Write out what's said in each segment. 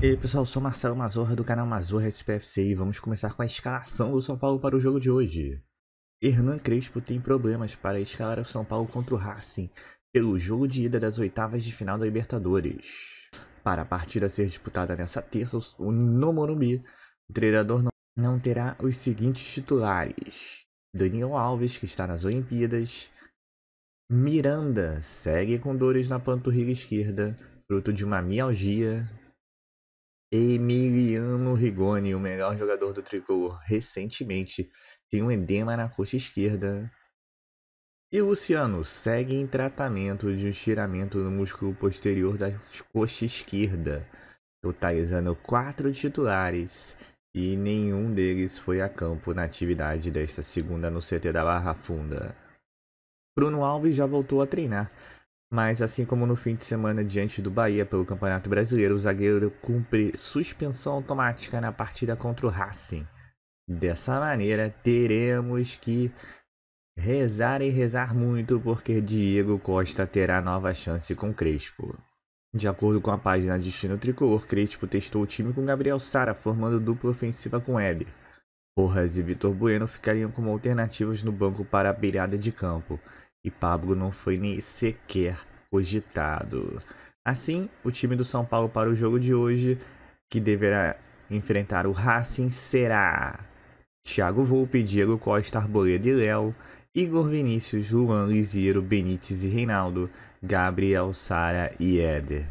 E aí pessoal, eu sou Marcelo Mazorra do canal Mazorra SPFC e vamos começar com a escalação do São Paulo para o jogo de hoje. Hernan Crespo tem problemas para escalar o São Paulo contra o Racing pelo jogo de ida das oitavas de final da Libertadores. Para a partida ser disputada nessa terça no Morumbi, o treinador não terá os seguintes titulares. Daniel Alves, que está nas Olimpíadas. Miranda segue com dores na panturrilha esquerda, fruto de uma mialgia Emiliano Rigoni, o melhor jogador do tricolor recentemente, tem um edema na coxa esquerda. E Luciano segue em tratamento de um estiramento no músculo posterior da coxa esquerda, totalizando quatro titulares e nenhum deles foi a campo na atividade desta segunda no CT da Barra Funda. Bruno Alves já voltou a treinar, mas assim como no fim de semana diante do Bahia pelo Campeonato Brasileiro, o zagueiro cumpre suspensão automática na partida contra o Racing. Dessa maneira, teremos que rezar e rezar muito porque Diego Costa terá nova chance com Crespo. De acordo com a página Destino Tricolor, Crespo testou o time com Gabriel Sara, formando dupla ofensiva com Éder. Porras e Vitor Bueno ficariam como alternativas no banco para a beirada de campo e Pablo não foi nem sequer cogitado. Assim, o time do São Paulo para o jogo de hoje, que deverá enfrentar o Racing, será Thiago Volpe, Diego Costa, Arboleda e Léo, Igor Vinícius, Luan, Lisiero, Benítez e Reinaldo, Gabriel, Sara e Éder.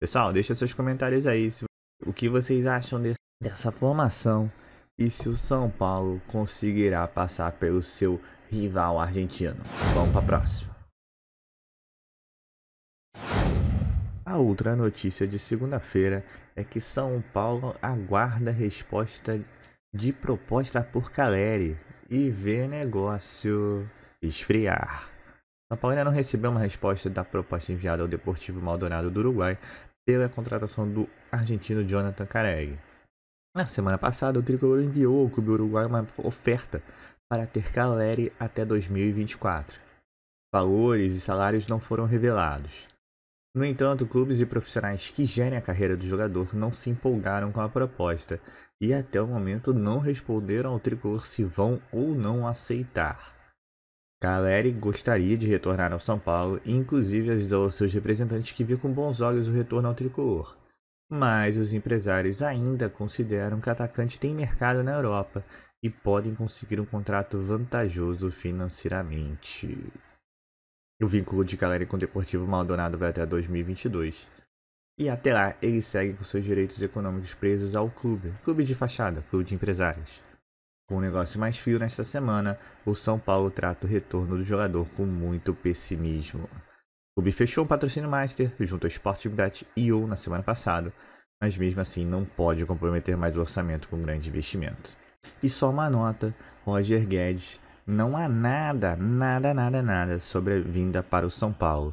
Pessoal, deixa seus comentários aí o que vocês acham desse, dessa formação e se o São Paulo conseguirá passar pelo seu rival argentino. Vamos para a próxima. A outra notícia de segunda-feira é que São Paulo aguarda resposta de proposta por Caleri e vê negócio esfriar. São Paulo ainda não recebeu uma resposta da proposta enviada ao Deportivo Maldonado do Uruguai pela contratação do argentino Jonathan Caleri. Na semana passada, o Tricolor enviou ao clube uruguaio uma oferta para ter Caleri até 2024. Valores e salários não foram revelados. No entanto, clubes e profissionais que gerem a carreira do jogador não se empolgaram com a proposta e até o momento não responderam ao tricolor se vão ou não aceitar. Caleri gostaria de retornar ao São Paulo e inclusive avisou aos seus representantes que via com bons olhos o retorno ao tricolor mas os empresários ainda consideram que o atacante tem mercado na Europa e podem conseguir um contrato vantajoso financeiramente. O vínculo de galera com o Deportivo Maldonado vai até 2022. E até lá, ele segue com seus direitos econômicos presos ao clube, clube de fachada, clube de empresários. Com o um negócio mais frio nesta semana, o São Paulo trata o retorno do jogador com muito pessimismo. O clube fechou o patrocínio Master junto ao Sportingbet e ou na semana passada, mas mesmo assim não pode comprometer mais o orçamento com grande investimento. E só uma nota, Roger Guedes, não há nada, nada, nada, nada sobre a vinda para o São Paulo.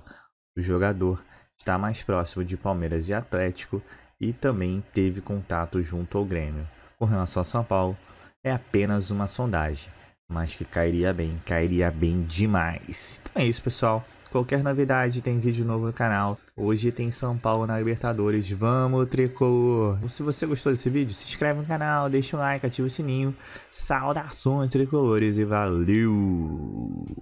O jogador está mais próximo de Palmeiras e Atlético e também teve contato junto ao Grêmio. Com relação ao São Paulo, é apenas uma sondagem mas que cairia bem, cairia bem demais. Então é isso, pessoal. Qualquer novidade tem vídeo novo no canal. Hoje tem São Paulo na Libertadores. Vamos, tricolor! Então, se você gostou desse vídeo, se inscreve no canal, deixa o um like, ativa o sininho. Saudações, tricolores, e valeu!